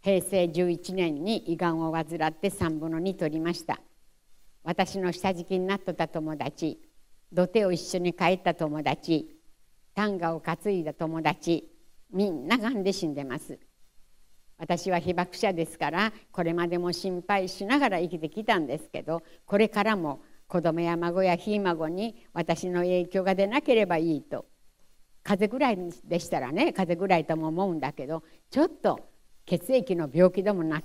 平成11年に胃がんを患って3分の2取りました私の下敷きになっとった友達土手を一緒に帰った友達短歌を担いだ友達みんながんで死んでます私は被爆者ですからこれまでも心配しながら生きてきたんですけどこれからも子供や孫やひい孫に私の影響が出なければいいと風邪ぐらいでしたらね風邪ぐらいとも思うんだけどちょっと血液の病気でもな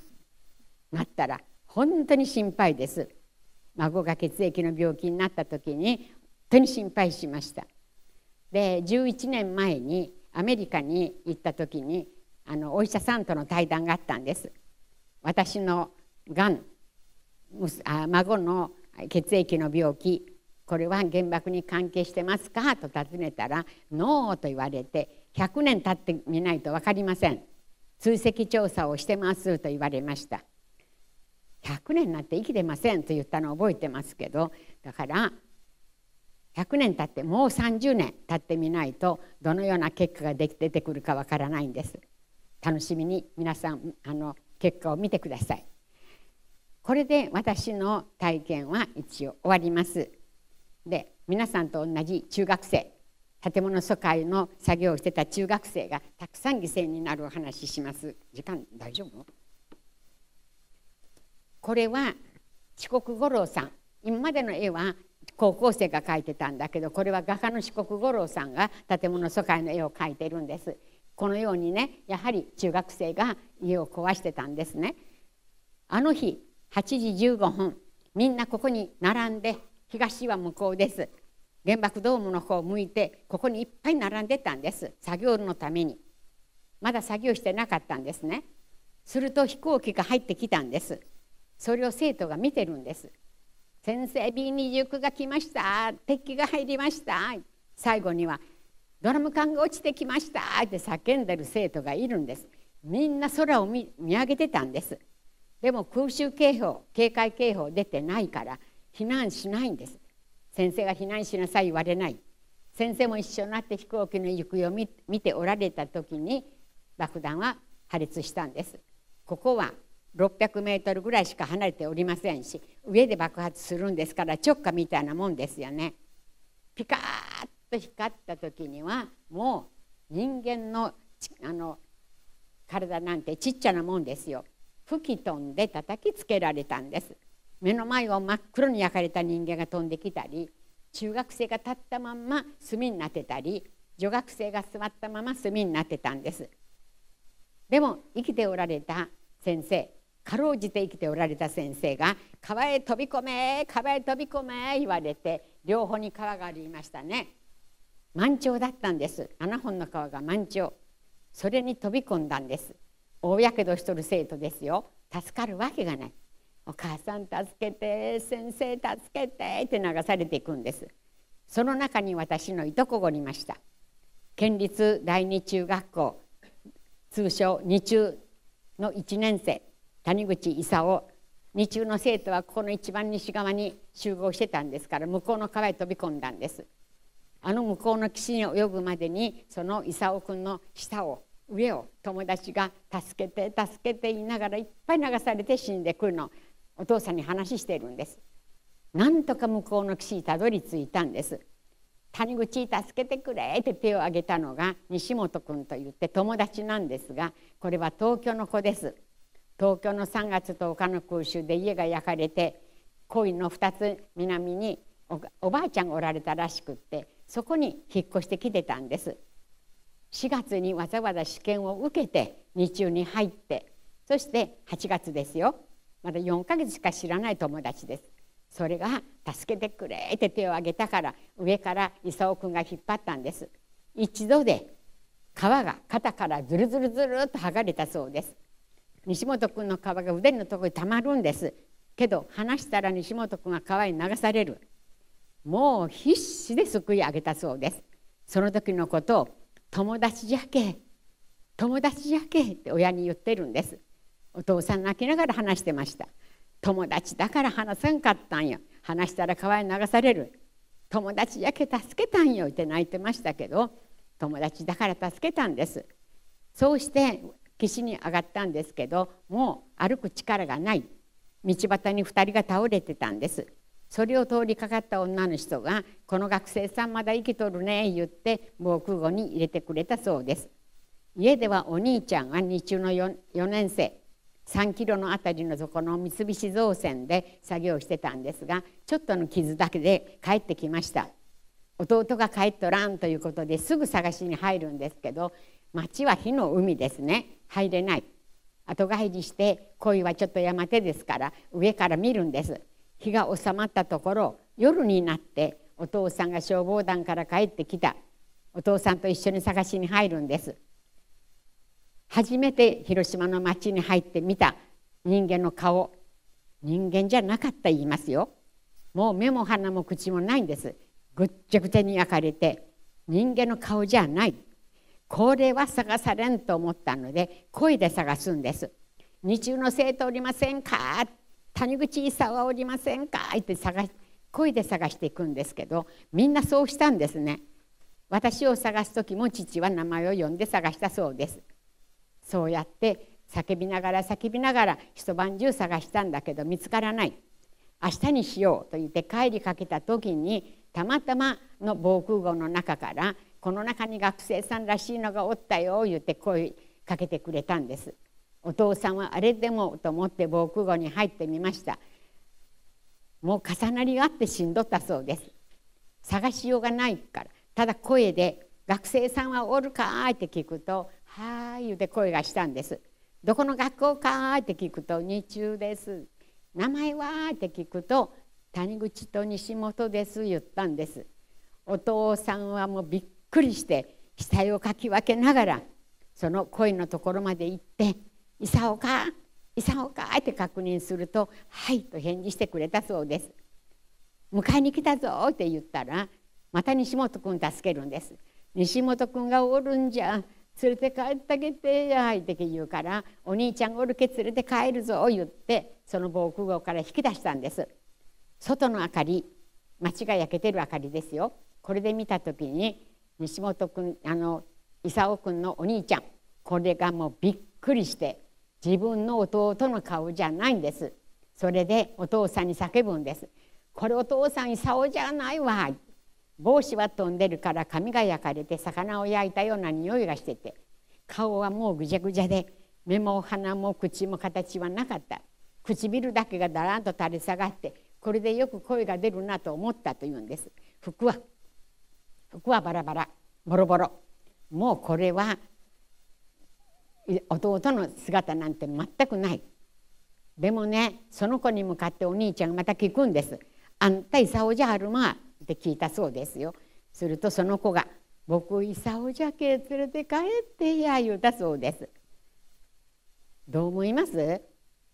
なったら本当に心配です。孫が血液の病気になった時に当に心配しましたで11年前にアメリカに行った時にあのお医者さんとの対談があったんです私のがん孫の血液の病気これは原爆に関係してますかと尋ねたら「ノー」と言われて100年経ってみないと分かりません追跡調査をしてますと言われました100年になって生きてませんと言ったのを覚えてますけどだから100年経ってもう30年経ってみないとどのような結果がで出てくるかわからないんです楽しみに皆さんあの結果を見てくださいこれで私の体験は一応終わりますで皆さんと同じ中学生建物疎開の作業をしてた中学生がたくさん犠牲になるお話しします時間大丈夫これは遅刻五郎さん今までの絵は高校生が描いてたんだけどこれは画家の四国五郎さんが建物疎開の絵を描いてるんです。このようにねやはり中学生が家を壊してたんですね。あの日8時15分みんなここに並んで東は向こうです。原爆ドームの方を向いてここにいっぱい並んでたんです作業のためにまだ作業してなかったんですねすると飛行機が入ってきたんですそれを生徒が見てるんです先生 B29 が来ました敵が入りました最後にはドラム缶が落ちてきましたって叫んでる生徒がいるんですみんな空を見上げてたんですでも空襲警報警戒警報出てないから避難しないんです先生が避難しなさい言われない先生も一緒になって飛行機の行方を見ておられた時に爆弾は破裂したんですここは600メートルぐらいしか離れておりませんし上で爆発するんですから直下みたいなもんですよね。ピカーッと光った時にはもう人間のあの体なんてちっちゃなもんですよ。吹き飛んで叩きつけられたんです。目の前を真っ黒に焼かれた人間が飛んできたり中学生が立ったまんま炭になってたり女学生が座ったまま炭になってたんです。でも生きておられた先生かろうじて生きておられた先生が「川へ飛び込め川へ飛び込め」言われて両方に川がありましたね満潮だったんです7本の川が満潮それに飛び込んだんです大やけどしとる生徒ですよ助かるわけがないお母さん助けて先生助けてって流されていくんですその中に私のいとこがおりました県立第二中学校通称二中の1年生谷口勲日中の生徒はここの一番西側に集合してたんですから向こうの川へ飛び込んだんですあの向こうの岸に泳ぐまでにその功君の下を上を友達が助けて助けて言いながらいっぱい流されて死んでくるのお父さんに話してるんですなんとか向こうの岸にたどり着いたんです谷口助けてくれって手を挙げたのが西本君と言って友達なんですがこれは東京の子です東京の3月10日の空襲で家が焼かれて恋の2つ南におばあちゃんがおられたらしくってそこに引っ越してきてたんです4月にわざわざ試験を受けて日中に入ってそして8月ですよまだ4ヶ月しか知らない友達ですそれが「助けてくれ」って手を挙げたから上から功君が引っ張ったんです一度で皮が肩からずるずるずるっと剥がれたそうです西本君の皮が腕のところにたまるんですけど離したら西本君が川に流されるもう必死ですくい上げたそうですその時のことを友達じゃけ友達じゃけって親に言ってるんですお父さん泣きながら話してました友達だから話せんかったんよ話したら川に流される友達やけ助けたんよって泣いてましたけど友達だから助けたんですそうして岸に上がったんですけどもう歩く力がない道端に2人が倒れてたんですそれを通りかかった女の人が「この学生さんまだ生きとるね」言って防空壕に入れてくれたそうです家ではお兄ちゃんは日中の 4, 4年生3キロの辺りの底の三菱造船で作業してたんですがちょっとの傷だけで帰ってきました弟が帰っとらんということですぐ探しに入るんですけど町は火の海ですね入れない後帰りして恋はちょっと山手ですから上から見るんです日が収まったところ夜になってお父さんが消防団から帰ってきたお父さんと一緒に探しに入るんです初めて広島の町に入ってみた人間の顔人間じゃなかった言いますよもう目も鼻も口もないんですぐっちゃぐちゃに焼かれて人間の顔じゃないこれは探されんと思ったので声で探すんです日中の生徒おりませんか谷口勲はおりませんかって探し声で探していくんですけどみんなそうしたんですね私を探す時も父は名前を呼んで探したそうですそうやって叫びながら叫びながら一晩中探したんだけど見つからない明日にしようと言って帰りかけた時にたまたまの防空壕の中からこの中に学生さんらしいのがおったよ」言って声かけてくれたんです。お父さんはあれでもと思って防空壕に入ってみましたもう重なりがあってしんどったそうです探しようがないからただ声で「学生さんはおるか?」って聞くと「はい」言うて声がしたんです「どこの学校か?」ーって聞くと「日中です」「名前は?」って聞くと「谷口と西本です」言ったんですお父さんはもうびっくりして額をかき分けながらその声のところまで行って「いさオかいさオか」って確認すると「はい」と返事してくれたそうです。迎えに来たぞって言ったらまた西本君助けるんです。西本君がおるんじゃ連れて帰ってあげてやいって言うからお兄ちゃんおるけ連れて帰るぞ言ってその防空壕から引き出したんです外の明かり街が焼けてる明かりですよこれで見た時に西本君あの功君のお兄ちゃんこれがもうびっくりして自分の弟の顔じゃないんですそれでお父さんに叫ぶんです「これお父さん功じゃないわ」帽子は飛んでるから髪が焼かれて魚を焼いたような匂いがしてて顔はもうぐじゃぐじゃで目も鼻も口も形はなかった唇だけがだらんと垂れ下がってこれでよく声が出るなと思ったというんです服はここはバラバラボロボロもうこれは弟の姿なんて全くないでもねその子に向かってお兄ちゃんがまた聞くんです「あんた功じゃあるま」って聞いたそうですよするとその子が「僕功じゃけ連れて帰ってや」言うたそうですどう思います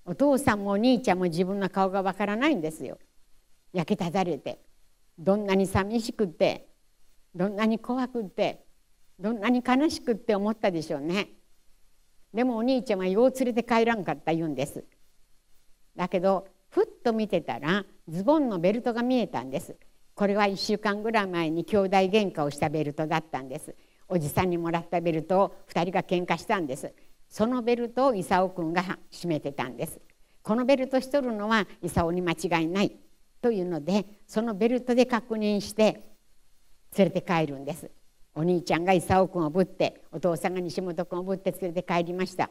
お父さんもお兄ちゃんも自分の顔がわからないんですよ焼けただれてどんなに寂しくてどんなに怖くってどんなに悲しくって思ったでしょうねでもお兄ちゃんはよう連れて帰らんかった言うんですだけどふっと見てたらズボンのベルトが見えたんですこれは1週間ぐらい前に兄弟喧嘩をしたベルトだったんですおじさんにもらったベルトを2人が喧嘩したんですそのベルトを勲くんが締めてたんですこのベルトしとるのは勲に間違いないというのでそのベルトで確認して連れて帰るんですお兄ちゃんが功君をぶってお父さんが西本君をぶって連れて帰りました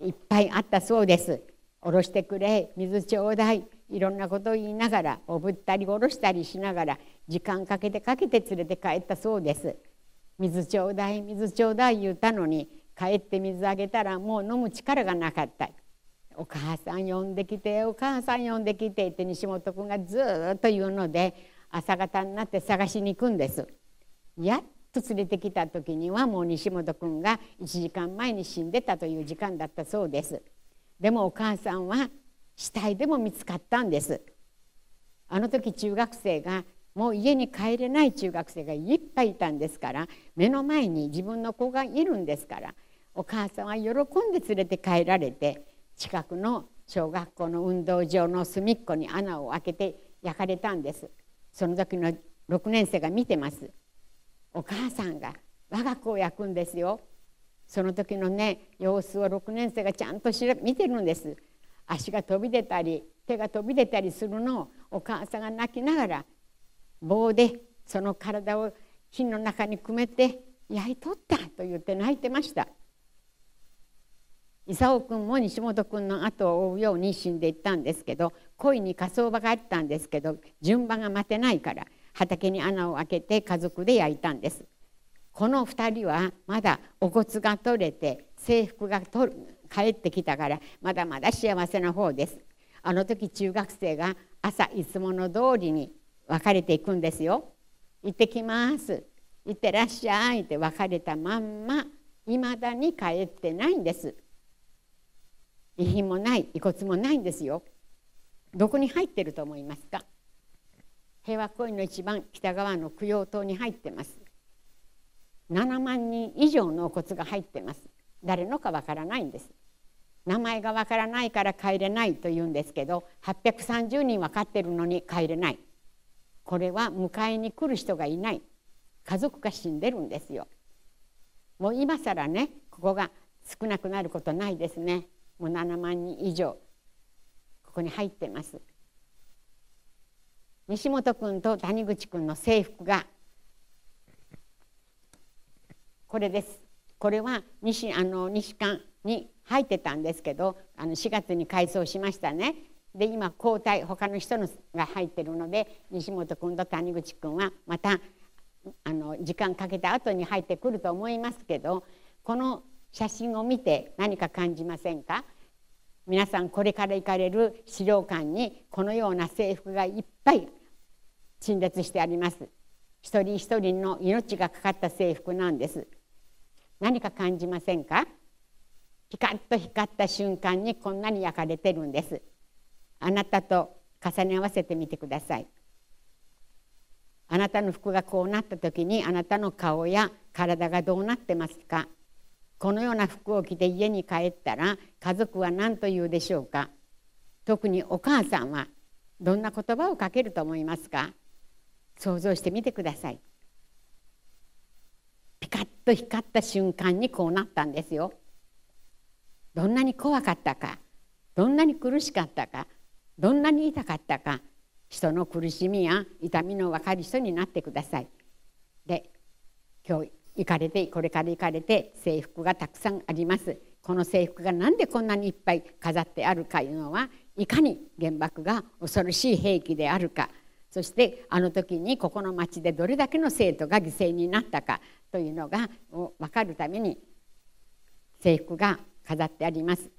いっぱいあったそうですおろしてくれ水ちょうだいいろんなことを言いながらおぶったりおろしたりしながら時間かけてかけて連れて帰ったそうです水ちょうだい水ちょうだい言うたのに帰って水あげたらもう飲む力がなかったお母さん呼んできてお母さん呼んできてって西本君がずっと言うので朝方になって探しに行くんですやっと連れてきた時にはもう西本君が1時間前に死んでたという時間だったそうですでもお母さんは死体でも見つかったんですあの時中学生がもう家に帰れない中学生がいっぱいいたんですから目の前に自分の子がいるんですからお母さんは喜んで連れて帰られて近くの小学校の運動場の隅っこに穴を開けて焼かれたんですその時の6年生が見てますお母さんが我が子を焼くんですよその時のね様子を6年生がちゃんと見てるんです足が飛び出たり手が飛び出たりするのをお母さんが泣きながら棒でその体を火の中にくめて焼いとったと言って泣いてました功君も西本君の後を追うように死んでいったんですけど恋に火葬場があったんですけど順番が待てないから畑に穴を開けて家族で焼いたんですこの2人はまだお骨が取れて制服が取る帰ってきたからまだまだ幸せな方ですあの時中学生が朝いつもの通りに別れていくんですよ行ってきます行ってらっしゃいって別れたまんま未だに帰ってないんです遺品もない遺骨もないんですよどこに入ってると思いますか平和公園の一番北側の供養塔に入ってます7万人以上の骨が入ってます誰のかわからないんです名前がわからないから帰れないと言うんですけど830人分かってるのに帰れないこれは迎えに来る人がいない家族が死んでるんですよもう今更ねここが少なくなることないですねもう7万人以上ここに入ってます西本君と谷口君の制服がこれですこれは西あの西館に入ってたんですけどあの4月に改装しましたねで今交代他の人のが入ってるので西本君と谷口君はまたあの時間かけた後に入ってくると思いますけどこの写真を見て何か感じませんか皆さんこれから行かれる資料館にこのような制服がいっぱい陳列してあります一人一人の命がかかった制服なんです何か感じませんかピカッと光った瞬間にこんなに焼かれてるんですあなたと重ね合わせてみてくださいあなたの服がこうなった時にあなたの顔や体がどうなってますかこのような服を着て家に帰ったら家族は何と言うでしょうか特にお母さんはどんな言葉をかけると思いますか想像してみてくださいピカッと光った瞬間にこうなったんですよどんなに怖かったかどんなに苦しかったかどんなに痛かったか人の苦しみや痛みの分かる人になってくださいで今日行かれてこれから行かれて制服がたくさんありますこの制服がなんでこんなにいっぱい飾ってあるかいうのはいかに原爆が恐ろしい兵器であるかそしてあの時にここの町でどれだけの生徒が犠牲になったかというのが分かるために制服が飾ってあります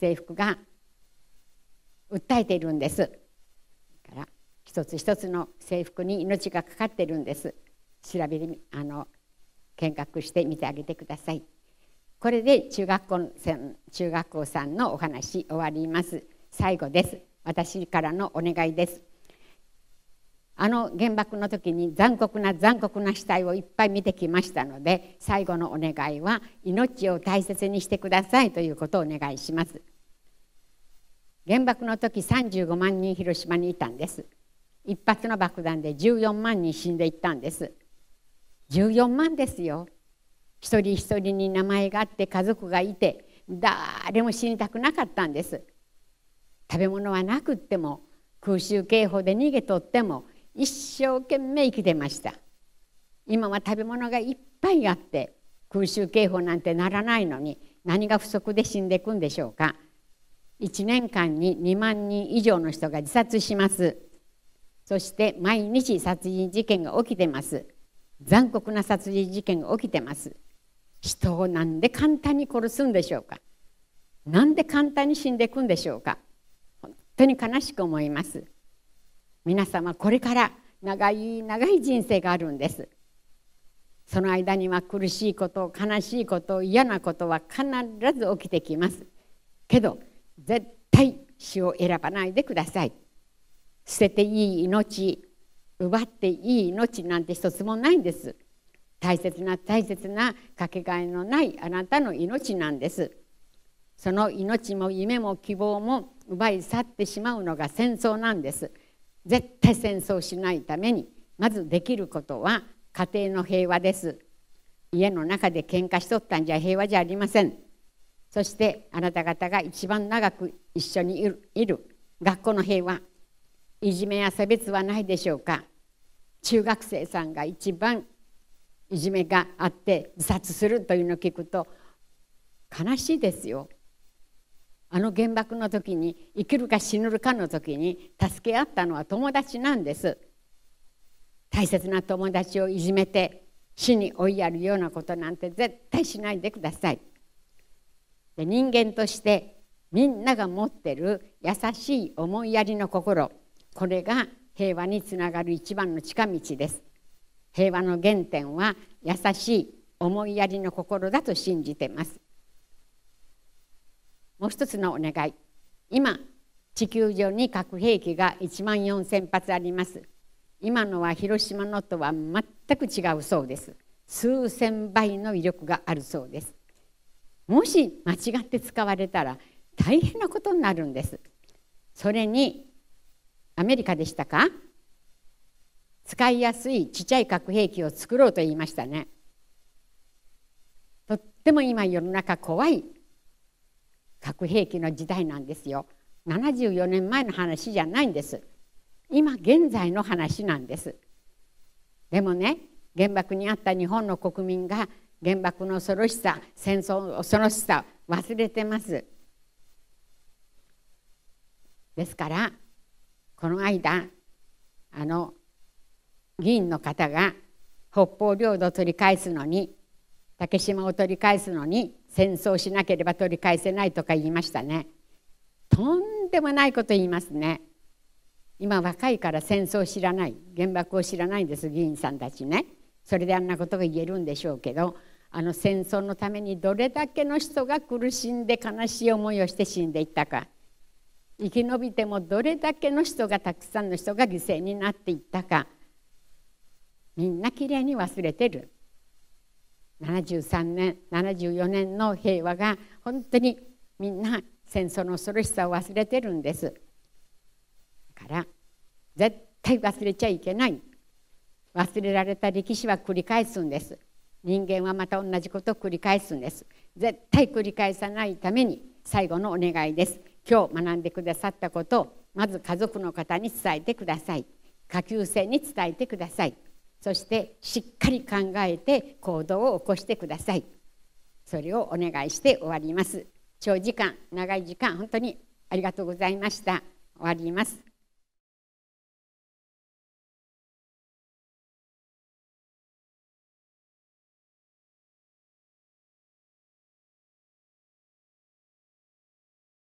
制服が訴えているんですから一つ一つの制服に命がかかっているんです調べあの見学してみてあげてくださいこれで中学校中学校さんのお話終わります最後です私からのお願いですあの原爆の時に残酷な残酷な死体をいっぱい見てきましたので最後のお願いは命を大切にしてくださいということをお願いします原爆の時35万人広島にいたんです一発の爆弾で14万人死んでいったんです14万ですよ一人一人に名前があって家族がいて誰も死にたくなかったんです食べ物はなくっても空襲警報で逃げとっても一生懸命生きてました今は食べ物がいっぱいあって空襲警報なんてならないのに何が不足で死んでいくんでしょうか1年間に2万人以上の人が自殺しますそして毎日殺人事件が起きてます残酷な殺人事件が起きてます人を何で簡単に殺すんでしょうか何で簡単に死んでいくんでしょうか本当に悲しく思います皆様これから長い長い人生があるんですその間には苦しいこと悲しいこと嫌なことは必ず起きてきますけど絶対死を選ばないでください捨てていい命奪っていい命なんて一つもないんです大切な大切なかけがえのないあなたの命なんですその命も夢も希望も奪い去ってしまうのが戦争なんです絶対戦争しないためにまずできることは家庭の平和です家の中で喧嘩しとったんじゃ平和じゃありませんそしてあなた方が一番長く一緒にいる学校の平和いじめや差別はないでしょうか中学生さんが一番いじめがあって自殺するというのを聞くと悲しいですよ。あの原爆の時に生きるか死ぬかの時に助け合ったのは友達なんです。大切な友達をいじめて死に追いやるようなことなんて絶対しないでください。で人間としてみんなが持ってる優しい思いやりの心これが平和につながる一番の近道です平和の原点は優しい思いやりの心だと信じてますもう一つのお願い今地球上に核兵器が1万4,000発あります今のは広島のとは全く違うそうです数千倍の威力があるそうですもし間違って使われたら大変なことになるんですそれにアメリカでしたか使いやすいちっちゃい核兵器を作ろうと言いましたねとっても今世の中怖い核兵器の時代なんですよ74年前の話じゃないんです今現在の話なんですでもね原爆にあった日本の国民が原爆の恐ろしさ戦争の恐ろしさ忘れてますですからこの間あの議員の方が北方領土を取り返すのに竹島を取り返すのに戦争しなければ取り返せないとか言いましたねとんでもないこと言いますね今若いから戦争を知らない原爆を知らないんです議員さんたちねそれであんなことが言えるんでしょうけどあの戦争のためにどれだけの人が苦しんで悲しい思いをして死んでいったか生き延びてもどれだけの人がたくさんの人が犠牲になっていったかみんなきれいに忘れてる73年74年の平和が本当にみんな戦争の恐ろしさを忘れてるんですだから絶対忘れちゃいけない忘れられた歴史は繰り返すんです人間はまた同じことを繰り返すんです絶対繰り返さないために最後のお願いです今日学んでくださったことをまず家族の方に伝えてください下級生に伝えてくださいそしてしっかり考えて行動を起こしてくださいそれをお願いして終わります長時間長い時間本当にありがとうございました終わります